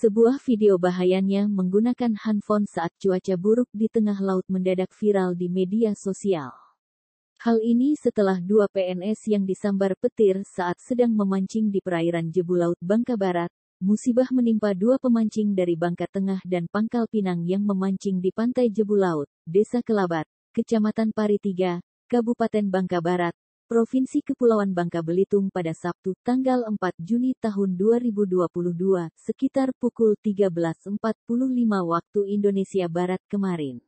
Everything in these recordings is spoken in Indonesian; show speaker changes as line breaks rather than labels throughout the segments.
Sebuah video bahayanya menggunakan handphone saat cuaca buruk di tengah laut mendadak viral di media sosial. Hal ini setelah dua PNS yang disambar petir saat sedang memancing di perairan Jebu Laut Bangka Barat, musibah menimpa dua pemancing dari Bangka Tengah dan Pangkal Pinang yang memancing di pantai Jebu Laut, Desa Kelabat, Kecamatan Paritiga, Kabupaten Bangka Barat, Provinsi Kepulauan Bangka Belitung pada Sabtu tanggal 4 Juni tahun 2022 sekitar pukul 13.45 waktu Indonesia Barat kemarin.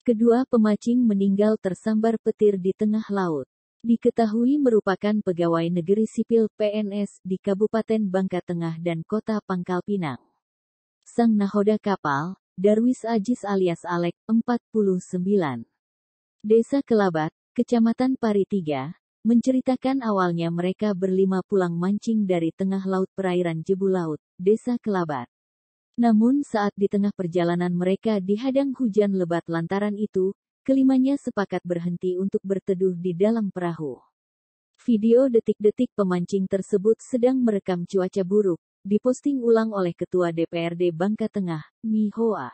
Kedua pemancing meninggal tersambar petir di tengah laut. Diketahui merupakan pegawai negeri sipil PNS di Kabupaten Bangka Tengah dan Kota Pangkal Pinang. Sang nahoda kapal, Darwis Ajis alias Alek, 49. Desa Kelabat, Kecamatan Pari 3, menceritakan awalnya mereka berlima pulang mancing dari tengah laut perairan Jebu Laut, Desa Kelabat. Namun saat di tengah perjalanan mereka dihadang hujan lebat lantaran itu, kelimanya sepakat berhenti untuk berteduh di dalam perahu. Video detik-detik pemancing tersebut sedang merekam cuaca buruk, diposting ulang oleh Ketua DPRD Bangka Tengah, Mihoa.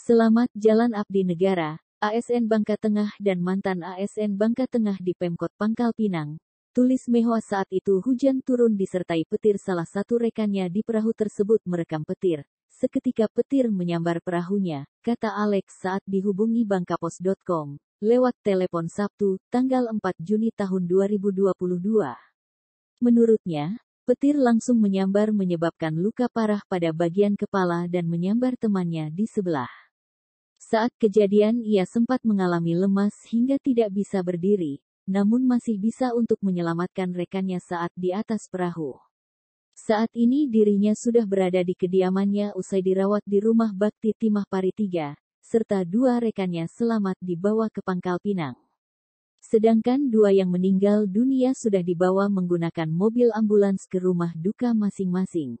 Selamat Jalan Abdi Negara, ASN Bangka Tengah dan mantan ASN Bangka Tengah di Pemkot Pangkal Pinang. Tulis mewah saat itu hujan turun disertai petir salah satu rekannya di perahu tersebut merekam petir. Seketika petir menyambar perahunya, kata Alex saat dihubungi bangkapos.com lewat telepon Sabtu, tanggal 4 Juni tahun 2022. Menurutnya, petir langsung menyambar menyebabkan luka parah pada bagian kepala dan menyambar temannya di sebelah. Saat kejadian ia sempat mengalami lemas hingga tidak bisa berdiri, namun masih bisa untuk menyelamatkan rekannya saat di atas perahu. Saat ini dirinya sudah berada di kediamannya usai dirawat di rumah bakti Timah Pari III, serta dua rekannya selamat dibawa ke Pangkal Pinang. Sedangkan dua yang meninggal dunia sudah dibawa menggunakan mobil ambulans ke rumah duka masing-masing.